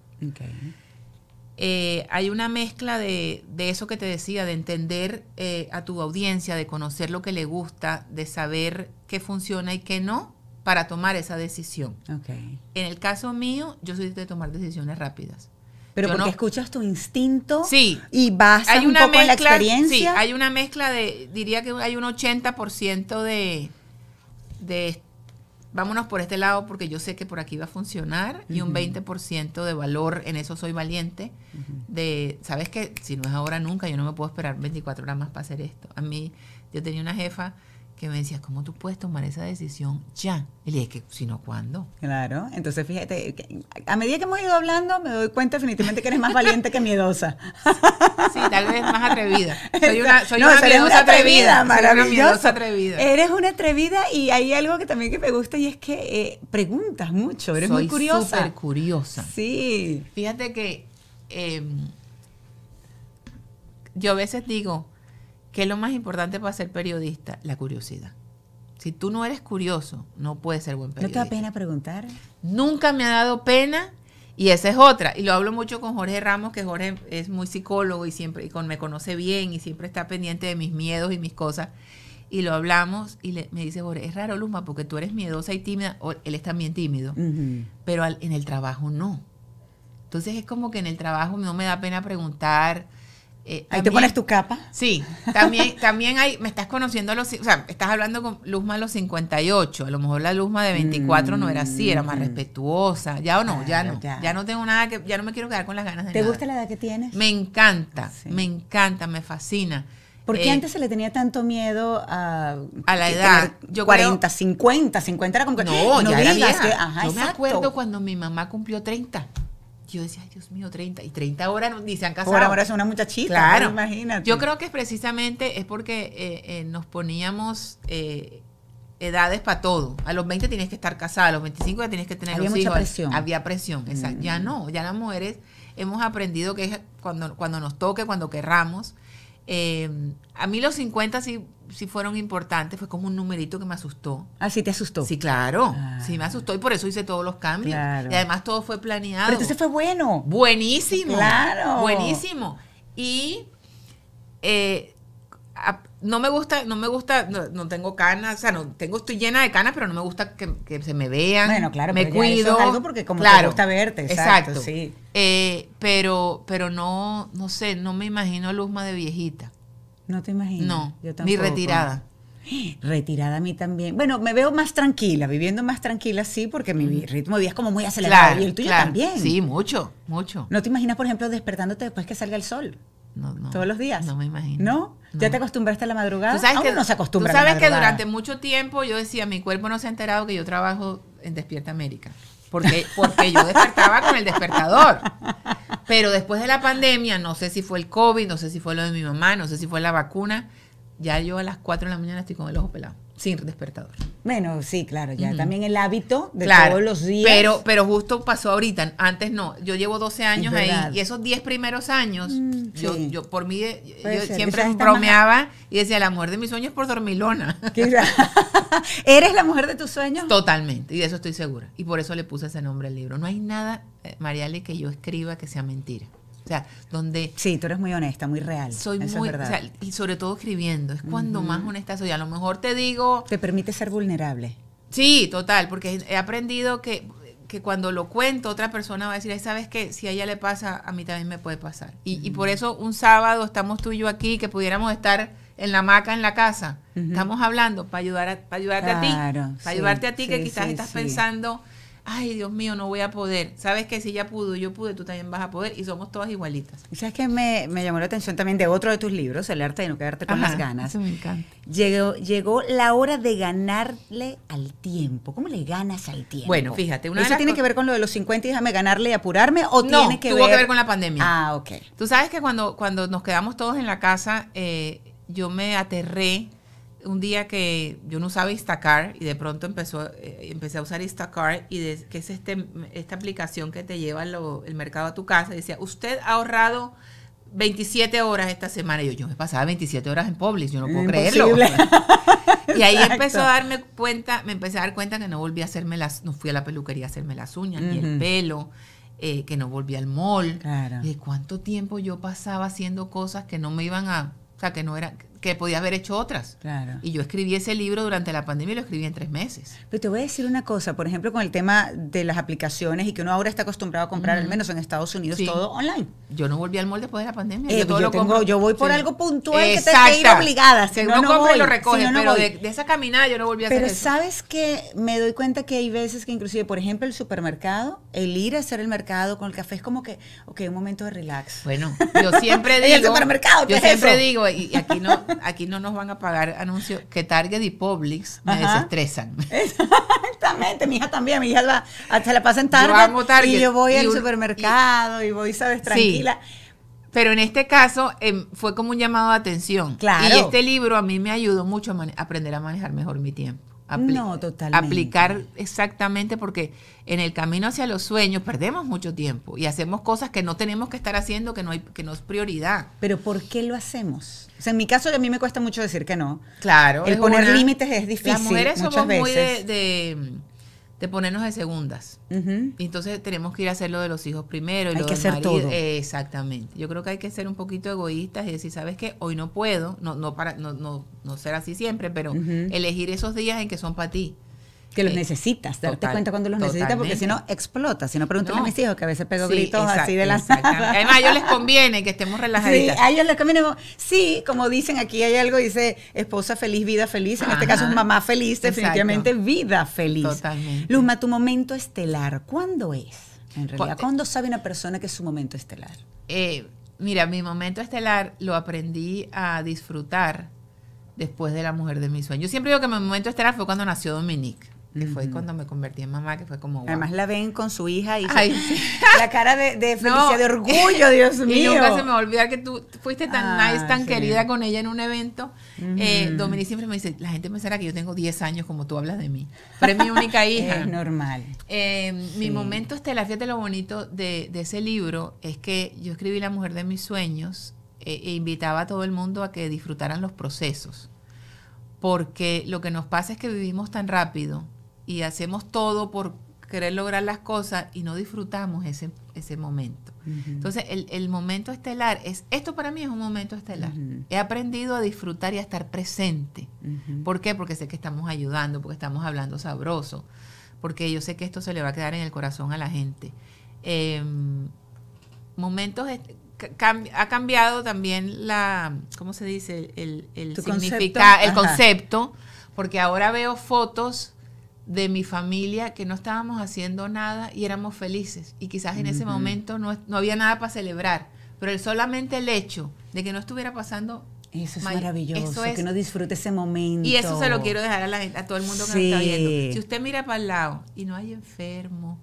Eh, hay una mezcla de, de, eso que te decía, de entender eh, a tu audiencia, de conocer lo que le gusta, de saber qué funciona y qué no para tomar esa decisión. En el caso mío, yo soy de tomar decisiones rápidas. Pero porque escuchas tu instinto sí, y vas una un poco la experiencia. Sí, hay una mezcla de, diría que hay un 80% de, de vámonos por este lado porque yo sé que por aquí va a funcionar y un 20% de valor, en eso soy valiente, de, sabes que si no es ahora nunca, yo no me puedo esperar 24 horas más para hacer esto. A mí, yo tenía una jefa que me decías, ¿cómo tú puedes tomar esa decisión ya? Y le dije, que, si no, ¿cuándo? Claro, entonces fíjate, a medida que hemos ido hablando, me doy cuenta definitivamente que eres más valiente que miedosa. Sí, tal vez más atrevida. Soy una, soy una atrevida, maravillosa. atrevida. Eres una atrevida y hay algo que también que me gusta y es que eh, preguntas mucho, eres muy curiosa. Súper curiosa. Sí. Fíjate que em, yo a veces digo, ¿Qué es lo más importante para ser periodista? La curiosidad. Si tú no eres curioso, no puedes ser buen periodista. ¿No te da pena preguntar? Nunca me ha dado pena y esa es otra. Y lo hablo mucho con Jorge Ramos, que Jorge es muy psicólogo y siempre y con, me conoce bien y siempre está pendiente de mis miedos y mis cosas. Y lo hablamos y me dice, Jorge, es raro, Luma, porque tú eres miedosa y tímida. él es también tímido, pero en el trabajo no. Entonces es como que en el trabajo no me da pena preguntar eh, Ahí te pones tu capa. Sí, también, también hay, me estás conociendo a los, o sea, estás hablando con Luzma a los 58, a lo mejor la Luzma de 24 no era así, era más mm. respetuosa, ya o no, ya no, ya. no tengo nada que, ya no me quiero quedar con las ganas de ¿Te gusta la edad que tienes? Me encanta, me encanta, me fascina. ¿Por qué eh, antes se le tenía tanto miedo a, a la edad? Yo 40, 50, 50 era como que no, ah, ya era ajá, yo me acuerdo cuando mi mamá cumplió 30 yo decía, ay, Dios mío, 30. Y 30 horas ni se han casado. ahora es una muchachita, claro. imagínate. Yo creo que es precisamente es porque eh, eh, nos poníamos eh, edades para todo. A los 20 tienes que estar casada, a los 25 ya tienes que tener Había mucha Presión. Había presión. Exacto. Ya mm. no, ya las mujeres hemos aprendido que es cuando, cuando nos toque, cuando querramos. Em, a mí los 50 sí, sí, fueron importantes, fue como un numerito que me asustó. Ah, sí, te asustó. Sí, claro. Ah. Sí, me asustó y por eso hice todos los cambios. Y además todo fue planeado. Pero entonces fue bueno. Buenísimo. Claro. Buenísimo. Y eh, no me gusta, no me gusta, no, tengo canas, o sea, no tengo, estoy llena de canas, pero no me gusta que, se me vean. Bueno, claro, me cuido. algo porque como claro, te gusta verte, exacto, sí. Eh, pero, pero no, no sé, no me imagino Luzma de viejita. No te imagino. No, yo también. Ni retirada. Retirada a mí también. Bueno, me veo más tranquila, viviendo más tranquila, sí, porque mi ritmo de vida es como muy acelerado. y el tuyo también. Sí, mucho, mucho. ¿No te imaginas, por ejemplo, despertándote después que salga el sol? No, no. Todos los días. No me imagino. ¿No? ¿Ya te mm. acostumbraste a la madrugada? ¿Tú sabes que, no se acostumbra. Tú sabes que durante mucho tiempo yo decía, mi cuerpo no se ha enterado que yo trabajo en Despierta América. Porque, porque yo despertaba con el despertador. Pero después de la pandemia, no sé si fue el COVID, no sé si fue lo de mi mamá, no sé si fue la vacuna, ya yo a las 4 de la mañana estoy con el ojo pelado sin despertador. Bueno, sí, claro, ya también el hábito de todos los días. Pero, pero justo pasó ahorita, antes no, yo llevo 12 años ahí y esos 10 primeros años, mm, yo, yo por mí, siempre bromeaba y decía, la mujer de mis sueños es por dormilona. ¿Eres la mujer de tus sueños? Totalmente, y de eso estoy segura. Y por eso le puse ese nombre al libro. No hay nada, eh, Mariale, que yo escriba que sea mentira sea, donde... Sí, tú eres muy honesta, muy real. Soy muy... y sobre todo escribiendo, es cuando más honesta soy. A lo mejor te digo... Te permite ser vulnerable. Sí, total, porque he aprendido que, que cuando lo cuento otra persona va a decir, ¿sabes qué? Si a ella le pasa, a mí también me puede pasar. Y, por eso un sábado estamos tú y yo aquí, que pudiéramos estar en la hamaca en la casa. Estamos hablando para ayudar a, ayudarte a ti. Para ayudarte a ti que quizás estás pensando ay Dios mío, no voy a poder. Sabes que si ya pudo, yo pude, tú también vas a poder y somos todas igualitas. sabes que me, llamó la atención también de otro de tus libros, El arte de no quedarte con las ganas. me encanta. Llegó, llegó la hora de ganarle al tiempo. ¿Cómo le ganas al tiempo? Bueno, fíjate, una ¿Eso tiene que ver con lo de los 50 y déjame ganarle y apurarme o tiene que tuvo que ver con la pandemia. Ah, ok. Tú sabes que cuando, cuando nos quedamos todos en la casa, eh, yo me aterré un día que yo no usaba Instacart y de pronto empezó, eh, empecé a usar Instacart y de, que es este, esta aplicación que te lleva el mercado a tu casa. decía, usted ha ahorrado 27 horas esta semana. Y yo, yo me pasaba 27 horas en Publix, yo no puedo creerlo. y ahí empezó a darme cuenta, me empecé a dar cuenta que no volví a hacerme las, no fui a la peluquería a hacerme las uñas, ni el pelo. Eh, que no volví al mall. cuánto tiempo yo pasaba haciendo cosas que no me iban a, o sea, que no era, que podía haber hecho otras. Claro. Y yo escribí ese libro durante la pandemia y lo escribí en tres meses. Pero te voy a decir una cosa, por ejemplo, con el tema de las aplicaciones y que uno ahora está acostumbrado a comprar, al menos en Estados Unidos, todo online. Yo no volví al molde después de la pandemia. Eh, yo, todo lo yo voy por algo puntual que tengo que ir obligada. Si, no, lo recoge, pero de, esa caminada yo no volví a hacer Pero sabes que me doy cuenta que hay veces que inclusive, por ejemplo, el supermercado, el ir a hacer el mercado con el café es como que, ok, un momento de relax. Bueno, yo siempre digo... el Yo siempre digo, y aquí no, aquí no nos van a pagar anuncios que Target y Publix me desestresan. Exactamente, mi hija también, mi hija se la pasa en Target, y yo voy al supermercado y, voy, sabes, tranquila. Pero en este caso em, fue como un llamado de atención. Claro. Y este libro a mí me ayudó mucho a aprender a manejar mejor mi tiempo no, totalmente. Aplicar exactamente porque en el camino hacia los sueños perdemos mucho tiempo y hacemos cosas que no tenemos que estar haciendo, que no, hay, que no es prioridad. Pero ¿por qué lo hacemos? O sea, en mi caso a mí me cuesta mucho decir que no. Claro. El poner límites es difícil. Las mujeres somos muy de de ponernos de segundas. entonces tenemos que ir a hacer lo de los hijos primero. Y hay lo que hacer todo. exactamente. Yo creo que hay que ser un poquito egoístas y decir, ¿sabes qué? Hoy no puedo, no, no, para, no, no, ser así siempre, pero elegir esos días en que son para ti. Que los eh, necesitas, darte cuenta cuando los necesitas, porque si no, explota. Si no, pregúntale a mis hijos que a veces pego gritos así de la saca. Además, a ellos les conviene que estemos relajaditas. Sí, a ellos les conviene. Sí, como dicen aquí, hay algo, dice esposa feliz, vida feliz. En este caso mamá feliz, definitivamente vida feliz. Totalmente. Luzma, tu momento estelar, ¿cuándo es? En pues, realidad, eh, ¿cuándo sabe una persona que es su momento estelar? Eh, mira, mi momento estelar lo aprendí a disfrutar después de la mujer de mis sueños Yo siempre digo que mi momento estelar fue cuando nació Dominique que fue cuando me convertí en mamá, que fue como... Además la ven con su hija y la cara de, de felicidad, de orgullo, Dios mío. Y nunca se me olvida que tú fuiste tan ah, nice, tan querida con ella en un evento. Eh, Dominique siempre me dice, la gente me pensará que yo tengo 10 años como tú hablas de mí, pero es mi única hija. es normal. Em, mi momento estelar, fíjate lo bonito de, ese libro, es que yo escribí La mujer de mis sueños eh, e invitaba a todo el mundo a que disfrutaran los procesos. Porque lo que nos pasa es que vivimos tan rápido y hacemos todo por querer lograr las cosas y no disfrutamos ese, ese momento. Entonces, el, momento estelar es, esto para mí es un momento estelar. He aprendido a disfrutar y a estar presente. ¿Por qué? Porque sé que estamos ayudando, porque estamos hablando sabroso, porque yo sé que esto se le va a quedar en el corazón a la gente. Em, momentos ha cambiado también la, ¿cómo se dice? El, el, el significado, el concepto, porque ahora veo fotos de mi familia que no estábamos haciendo nada y éramos felices. Y quizás en ese momento no, no, había nada para celebrar, pero solamente el hecho de que no estuviera pasando... Eso es maravilloso, que no disfrute ese momento. Y eso se lo quiero dejar a, la, a todo el mundo que nos está viendo. Si usted mira para el lado y no hay enfermo,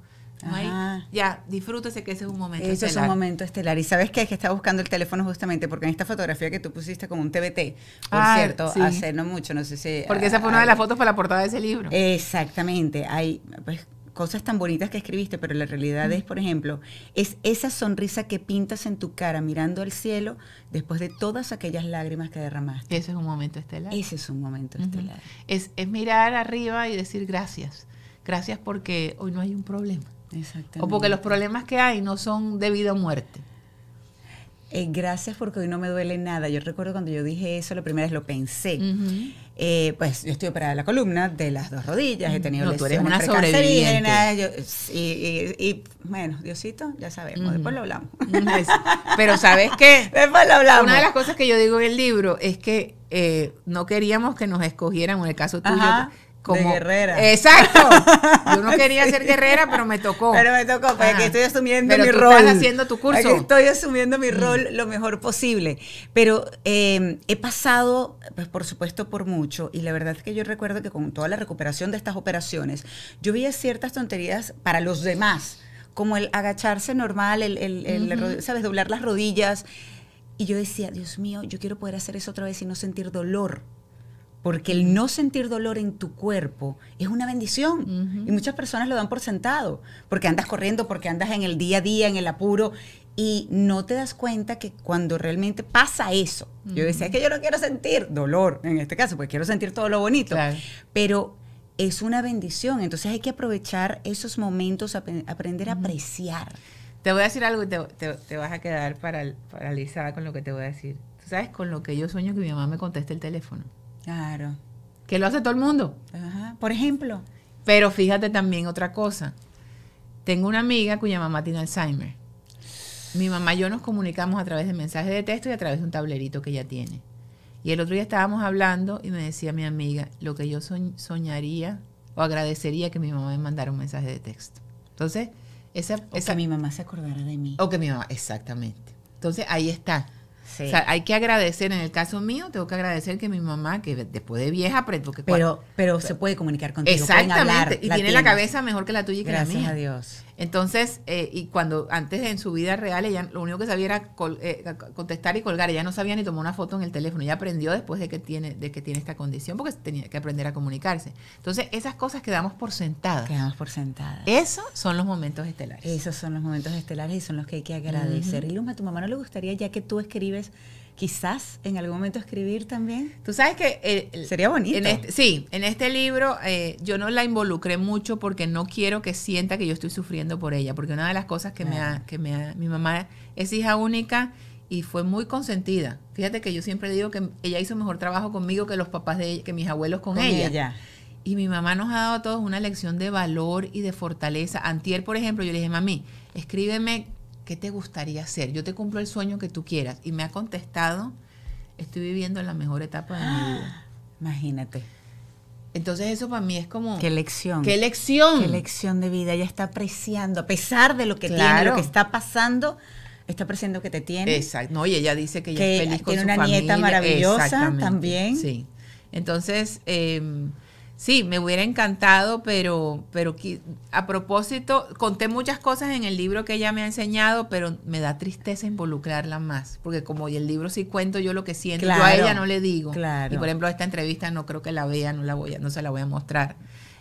ya, disfrútese que ese es un momento Eso es un momento estelar. Y sabes qué? es que estaba buscando el teléfono justamente porque en esta fotografía que tú pusiste con un TBT, por ah, cierto, hace no mucho, no sé si. Porque esa fue una de las fotos para la portada de ese libro. Exactamente. Hay pues, cosas tan bonitas que escribiste, pero la realidad es, por ejemplo, es esa sonrisa que pintas en tu cara mirando al cielo después de todas aquellas lágrimas que derramaste. Ese es un momento estelar. Ese es un momento estelar. Es, es mirar arriba y decir gracias. Gracias porque hoy no hay un problema o porque los problemas que hay no son de vida o muerte. Eh, gracias porque hoy no me duele nada. Yo recuerdo cuando yo dije eso, la primera vez lo pensé. Eh, pues yo estoy operada la columna, de las dos rodillas, he tenido tú eres una sobreviviente. y, y, bueno, Diosito, ya sabemos, después lo hablamos. Pero ¿sabes qué? después lo hablamos. Una de las cosas que yo digo en el libro es que eh, no queríamos que nos escogieran, en el caso tuyo, de guerrera. Exacto. Yo no quería ser guerrera, pero me tocó. Pero me tocó, porque pues, aquí estoy asumiendo mi rol. haciendo tu curso. estoy asumiendo mi rol lo mejor posible. Pero em, he pasado, pues por supuesto, por mucho. Y la verdad es que yo recuerdo que con toda la recuperación de estas operaciones, yo veía ciertas tonterías para los demás, como el agacharse normal, el, ¿sabes? Doblar las rodillas. Y yo decía, Dios mío, yo quiero poder hacer eso otra vez y no sentir dolor. Porque el no sentir dolor en tu cuerpo es una bendición. Y muchas personas lo dan por sentado, porque andas corriendo, porque andas en el día a día, en el apuro, y no te das cuenta que cuando realmente pasa eso, yo decía, es que yo no quiero sentir dolor, en este caso, porque quiero sentir todo lo bonito, pero es una bendición. Entonces hay que aprovechar esos momentos, aprender a apreciar. Te voy a decir algo y te, vas a quedar paralizada con lo que te voy a decir. Tú sabes, con lo que yo sueño que mi mamá me conteste el teléfono. Claro. Que lo hace todo el mundo. Ajá. Por ejemplo. Pero fíjate también otra cosa. Tengo una amiga cuya mamá tiene Alzheimer. Mi mamá y yo nos comunicamos a través de mensajes de texto y a través de un tablerito que ella tiene. Y el otro día estábamos hablando y me decía mi amiga, lo que yo soñaría o agradecería que mi mamá me mandara un mensaje de texto. Entonces, esa, o que mi mamá se acordara de mí. O que mi mamá, exactamente. Entonces, ahí está hay que agradecer, en el caso mío, tengo que agradecer que mi mamá, que después de vieja, pues, pero pero, pero se puede comunicar contigo. Exactamente, y tiene la cabeza mejor que la tuya y que Gracias la mía. a Dios. Entonces, eh, y cuando antes en su vida real, ella lo único que sabía era eh, contestar y colgar, ella no sabía ni tomar una foto en el teléfono, ella aprendió después de que tiene, de que tiene esta condición, porque tenía que aprender a comunicarse. Entonces, esas cosas quedamos por sentadas. Quedamos por sentadas. Esos son los momentos estelares. Esos son los momentos estelares y son los que hay que agradecer. Y Luma, a tu mamá no le gustaría, ya que tú escribes quizás en algún momento escribir también. Tú sabes que... Sería bonito. Este, sí, en este libro eh, yo no la involucré mucho porque no quiero que sienta que yo estoy sufriendo por ella, porque una de las cosas que, me, ha, que Mi mamá es hija única y fue muy consentida. Fíjate que yo siempre digo que ella hizo mejor trabajo conmigo que los papás de ella, que mis abuelos con, ella. ella. Y mi mamá nos ha dado a todos una lección de valor y de fortaleza. Antier, por ejemplo, yo le dije, mami, escríbeme ¿qué te gustaría hacer? Yo te cumplo el sueño que tú quieras. Y me ha contestado, estoy viviendo la mejor etapa de mi ah, vida. Imagínate. Entonces eso para mí es como... ¡Qué lección! ¡Qué lección! ¡Qué lección de vida! Ella está apreciando, a pesar de lo que tiene, lo que está pasando, está apreciando que te tiene. Exacto. No, y ella dice que, es feliz con su Tiene una nieta maravillosa también. Sí. Entonces... Em, Sí, me hubiera encantado, pero, pero a propósito, conté muchas cosas en el libro que ella me ha enseñado, pero me da tristeza involucrarla más, porque como el libro sí cuento yo lo que siento, yo a ella no le digo. Y por ejemplo, esta entrevista no creo que la vea, no, la voy a, no se la voy a mostrar,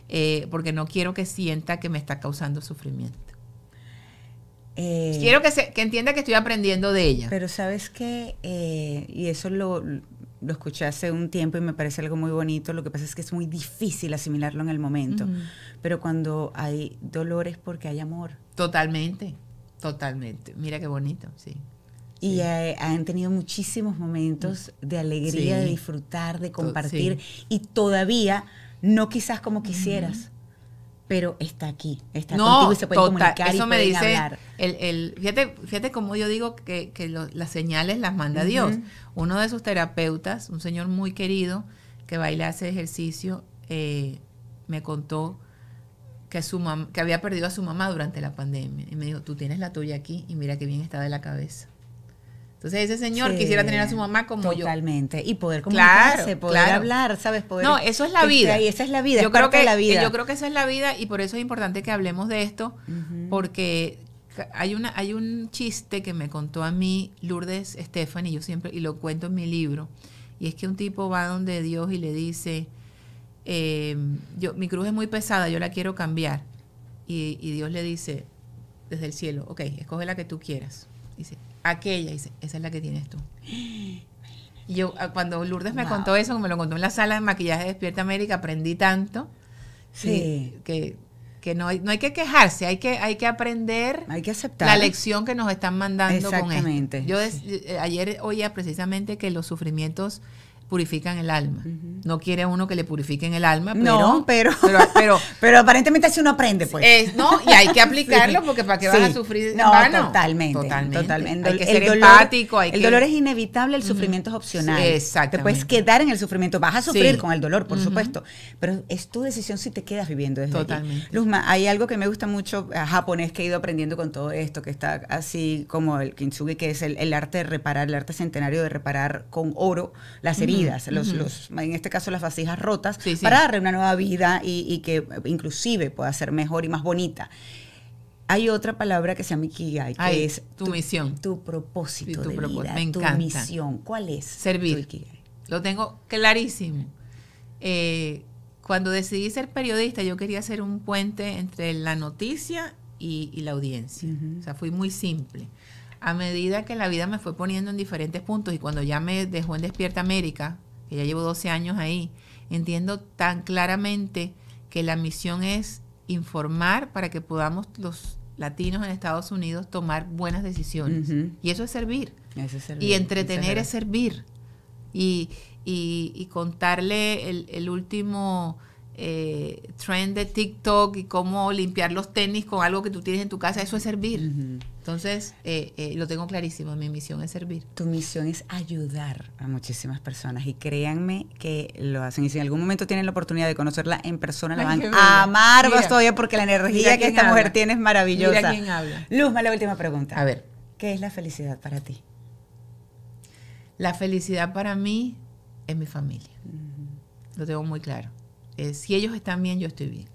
eh, porque no quiero que sienta que me está causando sufrimiento. Eh, quiero que, se, que entienda que estoy aprendiendo de ella. Pero sabes que, eh, y eso lo, lo escuché hace un tiempo y me parece algo muy bonito. Lo que pasa es que es muy difícil asimilarlo en el momento. Pero cuando hay dolor es porque hay amor. Totalmente, totalmente. Mira qué bonito, sí. Y eh, han tenido muchísimos momentos mm. de alegría, de disfrutar, de compartir. Y todavía, no quizás como quisieras, pero está aquí, está aquí y se puede comunicar y me dice El, fíjate, cómo yo digo que, las señales las manda Dios. Uno de sus terapeutas, un señor muy querido que baila hace ejercicio, eh, me contó que su que había perdido a su mamá durante la pandemia y me dijo, "Tú tienes la tuya aquí y mira qué bien está de la cabeza." Entonces ese señor quisiera tener a su mamá como yo. Totalmente. Y poder comunicarse, poder hablar, ¿sabes? Poder no, eso es la vida. Y esa es la vida. Yo creo que la vida. Yo creo que esa es la vida y por eso es importante que hablemos de esto, porque hay una, hay un chiste que me contó a mí Lourdes Stephanie, y yo siempre y lo cuento en mi libro. Y es que un tipo va donde Dios y le dice, em, yo, mi cruz es muy pesada, yo la quiero cambiar. Y, y Dios le dice desde el cielo, ok, escoge la que tú quieras. Dice, aquella. esa es la que tienes tú. Y yo, ah, cuando Lourdes me contó eso, me lo contó en la sala de maquillaje de Despierta América, aprendí tanto. Sí. Que, no, hay, no hay que quejarse, hay que, hay que aprender. Hay que aceptar. La lección que nos están mandando con Yo eh, ayer oía precisamente que los sufrimientos purifican el alma. No quiere uno que le purifiquen el alma, pero no, pero, pero, aparentemente así uno aprende, pues. no, y hay que aplicarlo porque para qué vas a sufrir no, vano? Totalmente, totalmente. Hay que el ser dolor, El dolor es inevitable, el sufrimiento es opcional. exacto. Te puedes quedar en el sufrimiento, vas a sufrir con el dolor, por supuesto, pero es tu decisión si te quedas viviendo desde Totalmente. Luzma, hay algo que me gusta mucho eh, japonés que he ido aprendiendo con todo esto, que está así como el kintsugi, que es el, arte de reparar, el arte centenario de reparar con oro la heridas los, en este caso las vasijas rotas, para darle una nueva vida y, que inclusive pueda ser mejor y más bonita. Hay otra palabra que se llama Ikigai, que es tu, misión. Tu propósito. tu misión. ¿Cuál es? Servir. Lo tengo clarísimo. Eh, cuando decidí ser periodista, yo quería ser un puente entre la noticia y, la audiencia. O sea, fui muy simple a medida que la vida me fue poniendo en diferentes puntos y cuando ya me dejó en Despierta América, que ya llevo 12 años ahí, entiendo tan claramente que la misión es informar para que podamos los latinos en Estados Unidos tomar buenas decisiones. Y eso es servir. Y entretener es, servir. Y, y, contarle el último eh, trend de TikTok y cómo limpiar los tenis con algo que tú tienes en tu casa, eso es servir. Entonces, eh, eh, lo tengo clarísimo, mi misión es servir. Tu misión es ayudar a muchísimas personas y créanme que lo hacen. Y si en algún momento tienen la oportunidad de conocerla en persona, la van a amar más todavía porque la energía que esta mujer tiene es maravillosa. Luz, quién habla. la última pregunta. A ver. ¿Qué es la felicidad para ti? La felicidad para mí es mi familia. Lo tengo muy claro eh, si ellos están bien, yo estoy bien.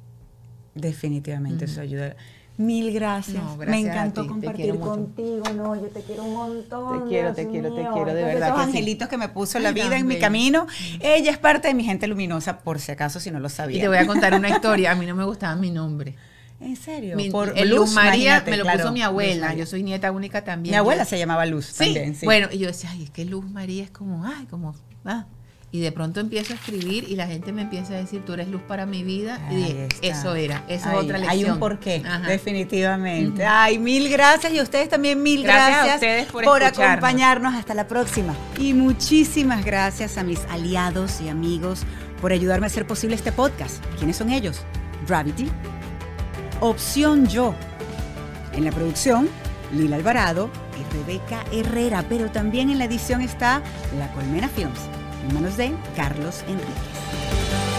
Definitivamente, eso ayuda. Mil gracias. me encantó compartir contigo. No, yo te quiero un montón. Te quiero, te quiero, te quiero. De verdad. Esos angelitos que me puso la vida en mi camino. Mm. Ella es parte de mi gente luminosa, por si acaso, si no lo sabía. Y te voy a contar una historia. A mí no me gustaba mi nombre. ¿En serio? el Luz, María me lo puso mi abuela. yo soy nieta única también. Mi abuela se llamaba Luz Bueno, y yo decía, ay, es que Luz María es como, ay, como, ah, y de pronto empiezo a escribir y la gente me empieza a decir, tú eres luz para mi vida. y eso era, esa es otra lección. Hay un porqué, definitivamente. Ay, mil gracias y a ustedes también mil gracias, por, por acompañarnos. Hasta la próxima. Y muchísimas gracias a mis aliados y amigos por ayudarme a hacer posible este podcast. ¿Quiénes son ellos? Gravity, Opción Yo. En la producción, Lila Alvarado y Rebeca Herrera, pero también en la edición está La Colmena Films en manos de Carlos Enríquez.